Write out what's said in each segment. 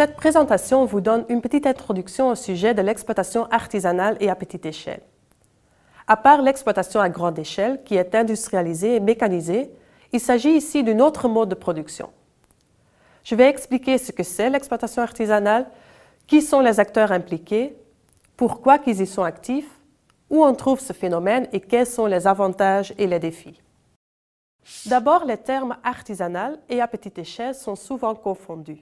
Cette présentation vous donne une petite introduction au sujet de l'exploitation artisanale et à petite échelle. À part l'exploitation à grande échelle, qui est industrialisée et mécanisée, il s'agit ici d'un autre mode de production. Je vais expliquer ce que c'est l'exploitation artisanale, qui sont les acteurs impliqués, pourquoi ils y sont actifs, où on trouve ce phénomène et quels sont les avantages et les défis. D'abord, les termes artisanal et à petite échelle sont souvent confondus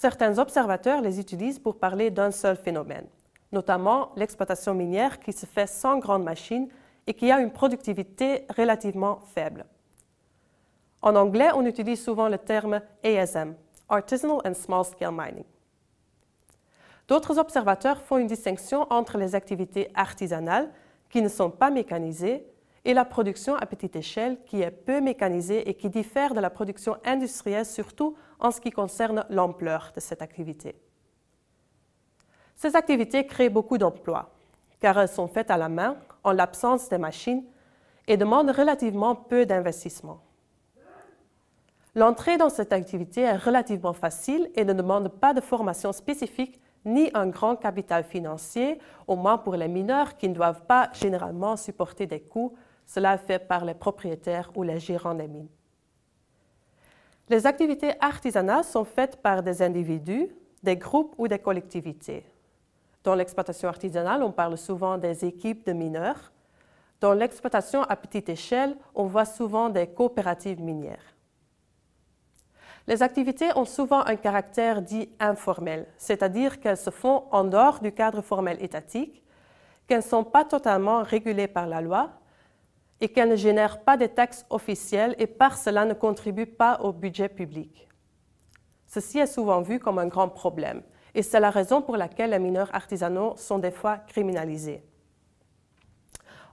certains observateurs les utilisent pour parler d'un seul phénomène, notamment l'exploitation minière qui se fait sans grande machines et qui a une productivité relativement faible. En anglais, on utilise souvent le terme ASM, Artisanal and Small Scale Mining. D'autres observateurs font une distinction entre les activités artisanales, qui ne sont pas mécanisées, et la production à petite échelle qui est peu mécanisée et qui diffère de la production industrielle, surtout en ce qui concerne l'ampleur de cette activité. Ces activités créent beaucoup d'emplois, car elles sont faites à la main, en l'absence des machines, et demandent relativement peu d'investissement. L'entrée dans cette activité est relativement facile et ne demande pas de formation spécifique ni un grand capital financier, au moins pour les mineurs qui ne doivent pas généralement supporter des coûts cela est fait par les propriétaires ou les gérants des mines. Les activités artisanales sont faites par des individus, des groupes ou des collectivités. Dans l'exploitation artisanale, on parle souvent des équipes de mineurs. Dans l'exploitation à petite échelle, on voit souvent des coopératives minières. Les activités ont souvent un caractère dit informel, c'est-à-dire qu'elles se font en dehors du cadre formel étatique, qu'elles ne sont pas totalement régulées par la loi et qu'elles ne génèrent pas de taxes officielles et par cela ne contribuent pas au budget public. Ceci est souvent vu comme un grand problème et c'est la raison pour laquelle les mineurs artisanaux sont des fois criminalisés.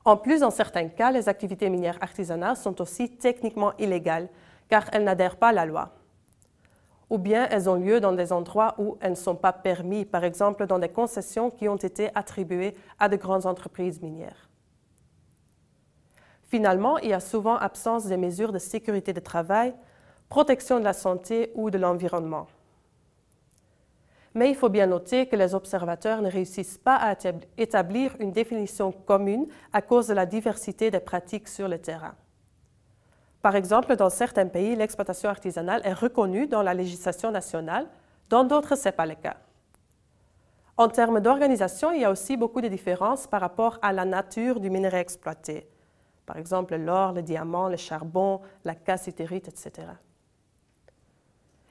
En plus, dans certains cas, les activités minières artisanales sont aussi techniquement illégales car elles n'adhèrent pas à la loi. Ou bien elles ont lieu dans des endroits où elles ne sont pas permises, par exemple dans des concessions qui ont été attribuées à de grandes entreprises minières. Finalement, il y a souvent absence des mesures de sécurité de travail, protection de la santé ou de l'environnement. Mais il faut bien noter que les observateurs ne réussissent pas à établir une définition commune à cause de la diversité des pratiques sur le terrain. Par exemple, dans certains pays, l'exploitation artisanale est reconnue dans la législation nationale, dans d'autres, ce n'est pas le cas. En termes d'organisation, il y a aussi beaucoup de différences par rapport à la nature du minerai exploité par exemple l'or, le diamant, le charbon, la cassiterite, etc.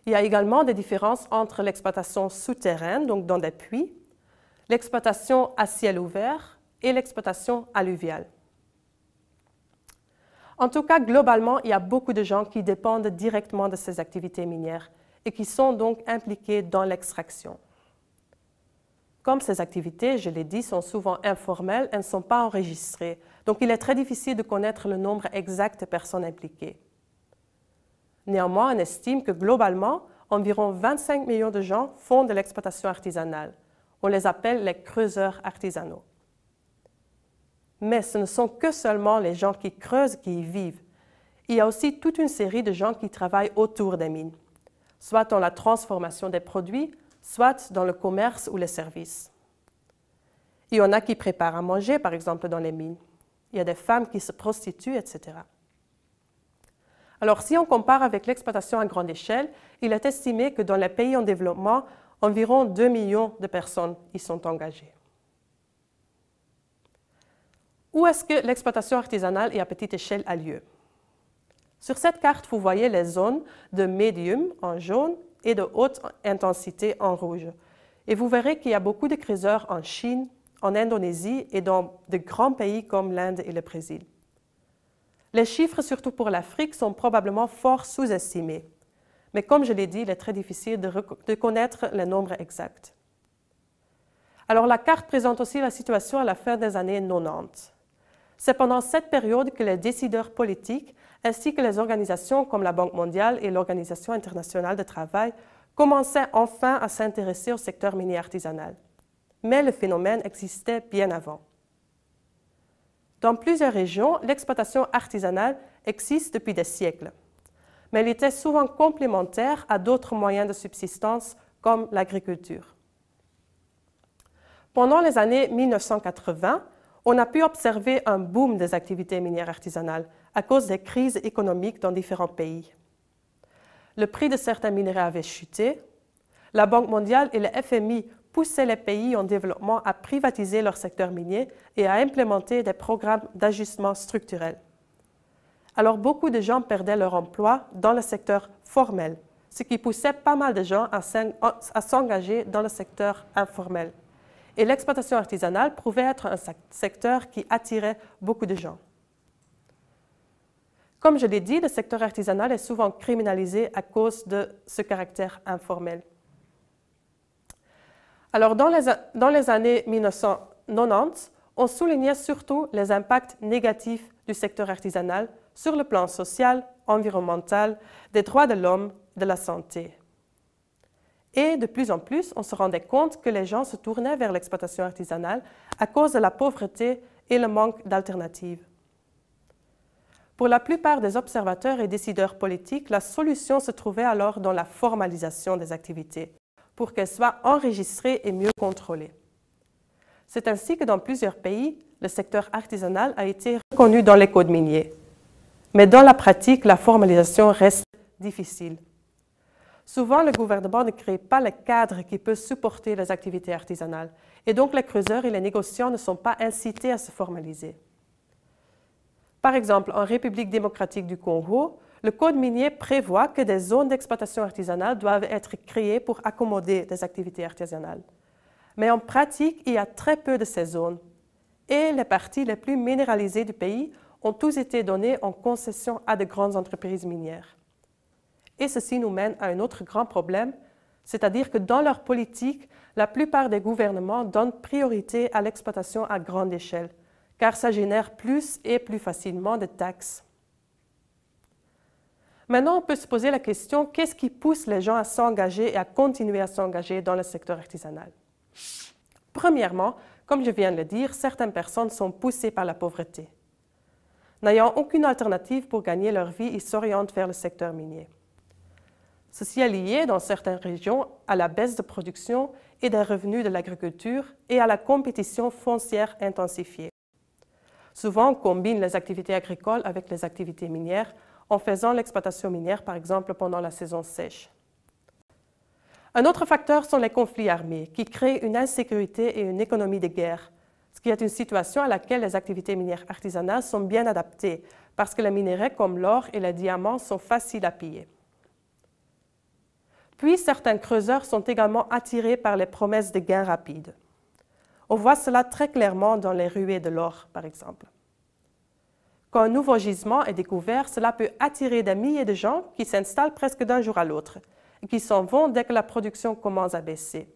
Il y a également des différences entre l'exploitation souterraine, donc dans des puits, l'exploitation à ciel ouvert et l'exploitation alluviale. En tout cas, globalement, il y a beaucoup de gens qui dépendent directement de ces activités minières et qui sont donc impliqués dans l'extraction. Comme ces activités, je l'ai dit, sont souvent informelles, elles ne sont pas enregistrées, donc il est très difficile de connaître le nombre exact de personnes impliquées. Néanmoins, on estime que globalement, environ 25 millions de gens font de l'exploitation artisanale. On les appelle les creuseurs artisanaux. Mais ce ne sont que seulement les gens qui creusent qui y vivent. Il y a aussi toute une série de gens qui travaillent autour des mines, soit dans la transformation des produits, soit dans le commerce ou les services. Il y en a qui préparent à manger, par exemple, dans les mines il y a des femmes qui se prostituent, etc. Alors si on compare avec l'exploitation à grande échelle, il est estimé que dans les pays en développement, environ 2 millions de personnes y sont engagées. Où est-ce que l'exploitation artisanale et à petite échelle a lieu Sur cette carte, vous voyez les zones de médium en jaune et de haute intensité en rouge. Et vous verrez qu'il y a beaucoup de criseurs en Chine, en Indonésie et dans de grands pays comme l'Inde et le Brésil. Les chiffres, surtout pour l'Afrique, sont probablement fort sous-estimés. Mais comme je l'ai dit, il est très difficile de, connaître le nombre exact. Alors la carte présente aussi la situation à la fin des années 90. C'est pendant cette période que les décideurs politiques ainsi que les organisations comme la Banque mondiale et l'Organisation internationale de travail commençaient enfin à s'intéresser au secteur mini artisanal mais le phénomène existait bien avant. Dans plusieurs régions, l'exploitation artisanale existe depuis des siècles, mais elle était souvent complémentaire à d'autres moyens de subsistance comme l'agriculture. Pendant les années 1980, on a pu observer un boom des activités minières artisanales à cause des crises économiques dans différents pays. Le prix de certains minéraux avait chuté, la Banque mondiale et le FMI Poussaient les pays en développement à privatiser leur secteur minier et à implémenter des programmes d'ajustement structurel. Alors beaucoup de gens perdaient leur emploi dans le secteur formel, ce qui poussait pas mal de gens à s'engager dans le secteur informel. Et l'exploitation artisanale prouvait être un secteur qui attirait beaucoup de gens. Comme je l'ai dit, le secteur artisanal est souvent criminalisé à cause de ce caractère informel. Alors, dans les, dans les années 1990, on soulignait surtout les impacts négatifs du secteur artisanal sur le plan social, environnemental, des droits de l'homme, de la santé. Et de plus en plus, on se rendait compte que les gens se tournaient vers l'exploitation artisanale à cause de la pauvreté et le manque d'alternatives. Pour la plupart des observateurs et décideurs politiques, la solution se trouvait alors dans la formalisation des activités, pour qu'elles soient enregistrées et mieux contrôlées. C'est ainsi que dans plusieurs pays, le secteur artisanal a été reconnu dans les codes miniers. Mais dans la pratique, la formalisation reste difficile. Souvent, le gouvernement ne crée pas le cadre qui peut supporter les activités artisanales, et donc les creuseurs et les négociants ne sont pas incités à se formaliser. Par exemple, en République démocratique du Congo, le Code minier prévoit que des zones d'exploitation artisanale doivent être créées pour accommoder des activités artisanales. Mais en pratique, il y a très peu de ces zones. Et les parties les plus minéralisées du pays ont tous été données en concession à de grandes entreprises minières. Et ceci nous mène à un autre grand problème, c'est-à-dire que dans leur politique, la plupart des gouvernements donnent priorité à l'exploitation à grande échelle, car ça génère plus et plus facilement de taxes. Maintenant, on peut se poser la question, qu'est-ce qui pousse les gens à s'engager et à continuer à s'engager dans le secteur artisanal Premièrement, comme je viens de le dire, certaines personnes sont poussées par la pauvreté. N'ayant aucune alternative pour gagner leur vie, ils s'orientent vers le secteur minier. Ceci est lié dans certaines régions à la baisse de production et des revenus de l'agriculture et à la compétition foncière intensifiée. Souvent, on combine les activités agricoles avec les activités minières en faisant l'exploitation minière, par exemple, pendant la saison sèche. Un autre facteur sont les conflits armés, qui créent une insécurité et une économie de guerre, ce qui est une situation à laquelle les activités minières artisanales sont bien adaptées, parce que les minéraux comme l'or et les diamants sont faciles à piller. Puis certains creuseurs sont également attirés par les promesses de gains rapides. On voit cela très clairement dans les ruées de l'or, par exemple. Quand un nouveau gisement est découvert, cela peut attirer des milliers de gens qui s'installent presque d'un jour à l'autre et qui s'en vont dès que la production commence à baisser.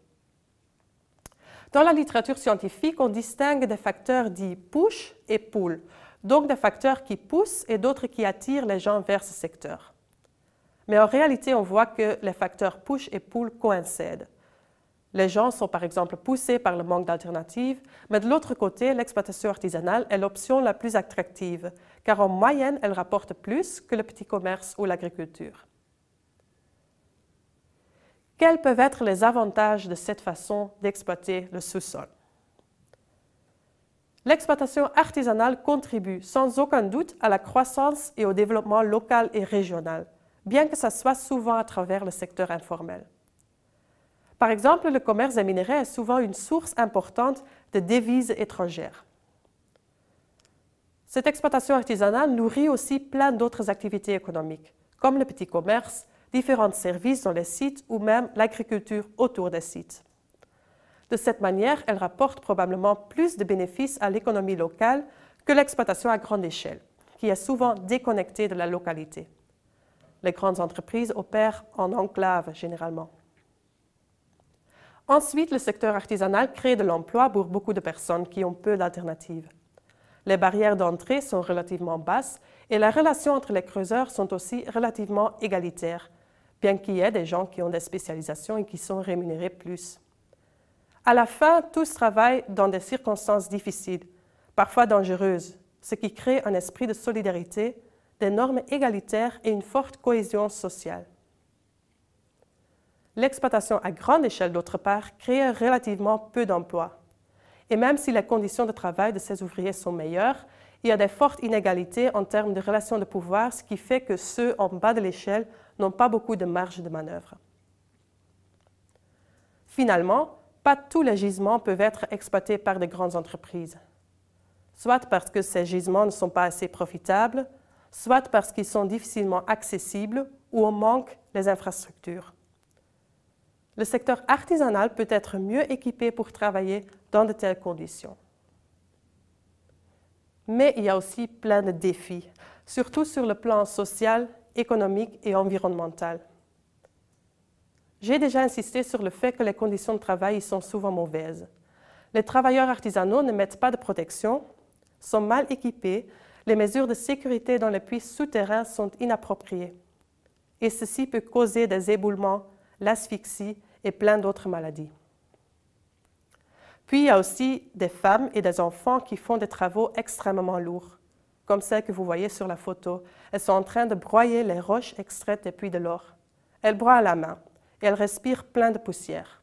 Dans la littérature scientifique, on distingue des facteurs dits push et pull, donc des facteurs qui poussent et d'autres qui attirent les gens vers ce secteur. Mais en réalité, on voit que les facteurs push et pull coïncident. Les gens sont par exemple poussés par le manque d'alternatives, mais de l'autre côté, l'exploitation artisanale est l'option la plus attractive, car en moyenne, elle rapporte plus que le petit commerce ou l'agriculture. Quels peuvent être les avantages de cette façon d'exploiter le sous-sol L'exploitation artisanale contribue sans aucun doute à la croissance et au développement local et régional, bien que ce soit souvent à travers le secteur informel. Par exemple, le commerce des minerais est souvent une source importante de devises étrangères. Cette exploitation artisanale nourrit aussi plein d'autres activités économiques, comme le petit commerce, différents services dans les sites ou même l'agriculture autour des sites. De cette manière, elle rapporte probablement plus de bénéfices à l'économie locale que l'exploitation à grande échelle, qui est souvent déconnectée de la localité. Les grandes entreprises opèrent en enclave généralement. Ensuite, le secteur artisanal crée de l'emploi pour beaucoup de personnes qui ont peu d'alternatives. Les barrières d'entrée sont relativement basses et les relations entre les creuseurs sont aussi relativement égalitaires, bien qu'il y ait des gens qui ont des spécialisations et qui sont rémunérés plus. À la fin, tous travaillent dans des circonstances difficiles, parfois dangereuses, ce qui crée un esprit de solidarité, des normes égalitaires et une forte cohésion sociale l'exploitation à grande échelle, d'autre part, crée relativement peu d'emplois. Et même si les conditions de travail de ces ouvriers sont meilleures, il y a des fortes inégalités en termes de relations de pouvoir, ce qui fait que ceux en bas de l'échelle n'ont pas beaucoup de marge de manœuvre. Finalement, pas tous les gisements peuvent être exploités par de grandes entreprises. Soit parce que ces gisements ne sont pas assez profitables, soit parce qu'ils sont difficilement accessibles ou on manque les infrastructures. Le secteur artisanal peut être mieux équipé pour travailler dans de telles conditions. Mais il y a aussi plein de défis, surtout sur le plan social, économique et environnemental. J'ai déjà insisté sur le fait que les conditions de travail y sont souvent mauvaises. Les travailleurs artisanaux ne mettent pas de protection, sont mal équipés, les mesures de sécurité dans les puits souterrains sont inappropriées. Et ceci peut causer des éboulements, l'asphyxie et plein d'autres maladies. Puis il y a aussi des femmes et des enfants qui font des travaux extrêmement lourds, comme celles que vous voyez sur la photo. Elles sont en train de broyer les roches extraites des puits de l'or. Elles broient à la main et elles respirent plein de poussière.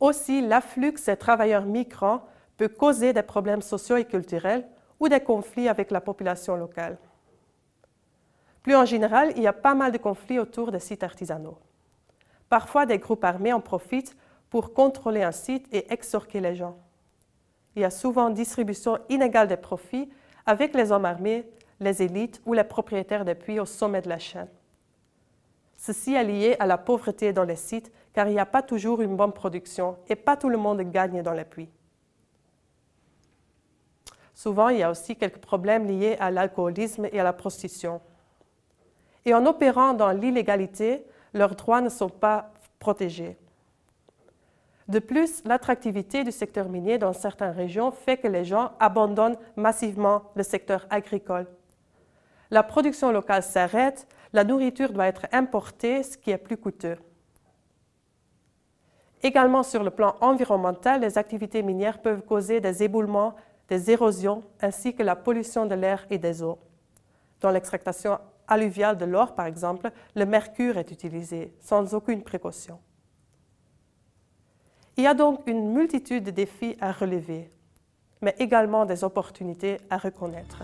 Aussi, l'afflux des travailleurs migrants peut causer des problèmes sociaux et culturels ou des conflits avec la population locale. Plus en général, il y a pas mal de conflits autour des sites artisanaux. Parfois, des groupes armés en profitent pour contrôler un site et extorquer les gens. Il y a souvent une distribution inégale des profits avec les hommes armés, les élites ou les propriétaires des puits au sommet de la chaîne. Ceci est lié à la pauvreté dans les sites car il n'y a pas toujours une bonne production et pas tout le monde gagne dans les puits. Souvent, il y a aussi quelques problèmes liés à l'alcoolisme et à la prostitution et en opérant dans l'illégalité, leurs droits ne sont pas protégés. De plus, l'attractivité du secteur minier dans certaines régions fait que les gens abandonnent massivement le secteur agricole. La production locale s'arrête, la nourriture doit être importée, ce qui est plus coûteux. Également sur le plan environnemental, les activités minières peuvent causer des éboulements, des érosions, ainsi que la pollution de l'air et des eaux. Dans l'extractation Alluvial de l'or, par exemple, le mercure est utilisé sans aucune précaution. Il y a donc une multitude de défis à relever, mais également des opportunités à reconnaître.